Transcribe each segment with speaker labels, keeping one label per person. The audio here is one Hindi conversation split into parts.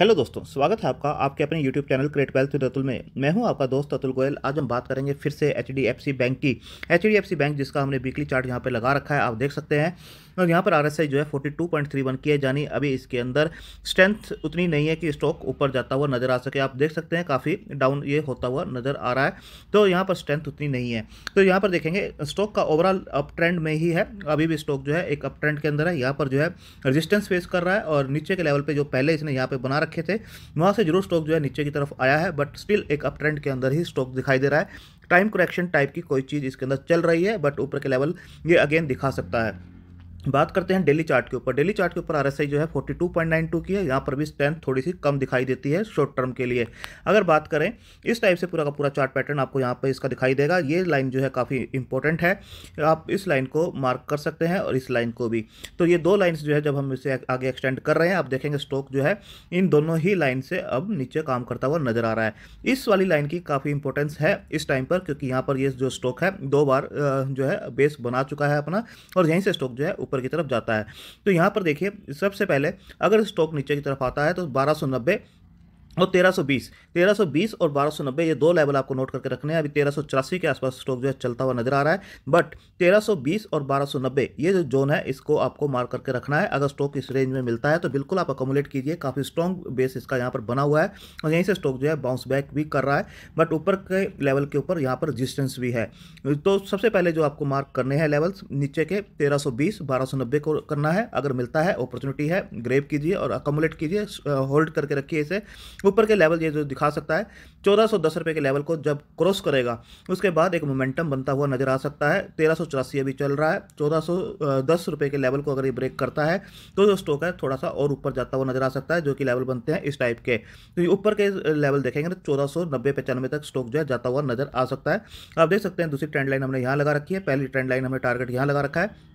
Speaker 1: हेलो दोस्तों स्वागत है आपका आपके अपने YouTube channel create wealth with Atul में मैं हूं आपका दोस्त अतुल गोयल आज हम बात करेंगे फिर से एच बैंक की एच बैंक जिसका हमने वीकली चार्ट यहां पे लगा रखा है आप देख सकते हैं और यहाँ पर आर जो है forty two point three one की है यानी अभी इसके अंदर स्ट्रेंथ उतनी नहीं है कि स्टॉक ऊपर जाता हुआ नजर आ सके आप देख सकते हैं काफ़ी डाउन ये होता हुआ नजर आ रहा है तो यहाँ पर स्ट्रेंथ उतनी नहीं है तो यहाँ पर देखेंगे स्टॉक का ओवरऑल अप ट्रेंड में ही है अभी भी स्टॉक जो है एक अप ट्रेंड के अंदर है यहाँ पर जो है रजिस्टेंस फेस कर रहा है और नीचे के लेवल पर जो पहले इसने यहाँ पर बना रखे थे वहाँ से जरूर स्टॉक जो है नीचे की तरफ आया है बट स्टिल एक अप ट्रेंड के अंदर ही स्टॉक दिखाई दे रहा है टाइम करेक्शन टाइप की कोई चीज़ इसके अंदर चल रही है बट ऊपर के लेवल ये अगेन दिखा सकता है बात करते हैं डेली चार्ट के ऊपर डेली चार्ट के ऊपर आरएसआई जो है 42.92 की है यहाँ पर भी स्ट्रेंथ थोड़ी सी कम दिखाई देती है शॉर्ट टर्म के लिए अगर बात करें इस टाइप से पूरा का पूरा चार्ट पैटर्न आपको यहाँ पर इसका दिखाई देगा ये लाइन जो है काफ़ी इंपॉर्टेंट है आप इस लाइन को मार्क कर सकते हैं और इस लाइन को भी तो ये दो लाइन्स जो है जब हम इसे आगे एक्सटेंड कर रहे हैं आप देखेंगे स्टॉक जो है इन दोनों ही लाइन से अब नीचे काम करता हुआ नजर आ रहा है इस वाली लाइन की काफ़ी इंपॉर्टेंस है इस टाइम पर क्योंकि यहाँ पर ये जो स्टॉक है दो बार जो है बेस बना चुका है अपना और यहीं से स्टॉक जो है ऊपर की तरफ जाता है तो यहाँ पर देखिए सबसे पहले अगर स्टॉक नीचे की तरफ आता है तो बारह और 1320 1320 और 1290 ये दो लेवल आपको नोट करके रखने हैं अभी तेरह के आसपास स्टॉक जो है चलता हुआ नजर आ रहा है बट 1320 और 1290 ये जो जोन है इसको आपको मार करके रखना है अगर स्टॉक इस रेंज में मिलता है तो बिल्कुल आप अकोमोलेट कीजिए काफ़ी स्ट्रॉन्ग बेस इसका यहाँ पर बना हुआ है और यहीं से स्टॉक जो है बाउंस बैक भी कर रहा है बट ऊपर के लेवल के ऊपर यहाँ पर रजिस्टेंस भी है तो सबसे पहले जो आपको मार्क करने हैं लेवल्स नीचे के तेरह सौ को करना है अगर मिलता है अपॉर्चुनिटी है ग्रेव कीजिए और अकोमोलेट कीजिए होल्ड करके रखिए इसे ऊपर के लेवल ये जो दिखा सकता है चौदह सौ दस रुपये के लेवल को जब क्रॉस करेगा उसके बाद एक मोमेंटम बनता हुआ नजर आ सकता है तेरह सौ चौरासी अभी चल रहा है चौदह सौ दस रुपये के लेवल को अगर ये ब्रेक करता है तो जो स्टॉक है थोड़ा सा और ऊपर जाता हुआ नजर आ सकता है जो कि लेवल बनते हैं इस टाइप के तो ऊपर के लेवल देखेंगे तो चौदह सौ नब्बे पचानवे तक स्टॉक जो है जाता हुआ नजर आ सकता है आप देख सकते हैं दूसरी ट्रेंड लाइन हमने यहाँ लगा रखी है पहली ट्रेंड लाइन हमने टारगेट यहाँ लगा रखा है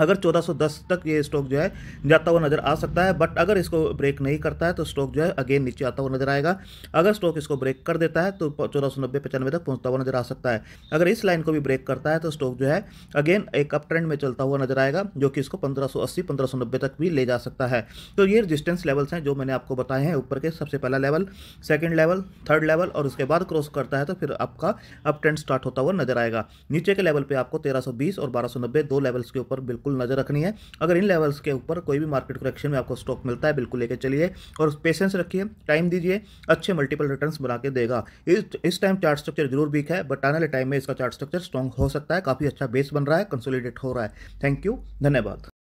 Speaker 1: अगर 1410 तक ये स्टॉक जो है जाता हुआ नजर आ सकता है बट अगर इसको ब्रेक नहीं करता है तो स्टॉक जो है अगेन नीचे आता हुआ नजर आएगा अगर स्टॉक इसको ब्रेक कर देता है तो चौदह सौ नब्बे पचानवे तक पहुंचता हुआ नजर आ सकता है अगर इस लाइन को भी ब्रेक करता है तो स्टॉक जो है अगेन एक अप ट्रेंड में चलता हुआ नजर आएगा जो कि इसको पंद्रह सौ अस्सी पंद्रह सौ नब्बे तक भी ले जा सकता है तो ये रजिस्टेंस लेवल्स हैं जो मैंने आपको बताए हैं ऊपर के सबसे पहला level second level third level और उसके बाद क्रॉस करता है तो फिर आपका अप ट्रेंड स्टार्ट होता हुआ नजर आएगा नीचे के लेवल पर आपको तेरह और बारह दो लेवल्स के ऊपर बिल्कुल बिल्कुल नज़र रखनी है अगर इन लेवल्स के ऊपर कोई भी मार्केट करेक्शन में आपको स्टॉक मिलता है बिल्कुल लेके चलिए और पेशेंस रखिए टाइम दीजिए अच्छे मल्टीपल रिटर्न बना के देगा इस टाइम चार्ट स्ट्रक्चर जरूर वीक है बट आने वाले टाइम में इसका चार्ट स्ट्रक्चर स्ट्रॉन्ग हो सकता है काफ़ी अच्छा बेस बन रहा है कंसोलिडेट हो रहा है थैंक यू धन्यवाद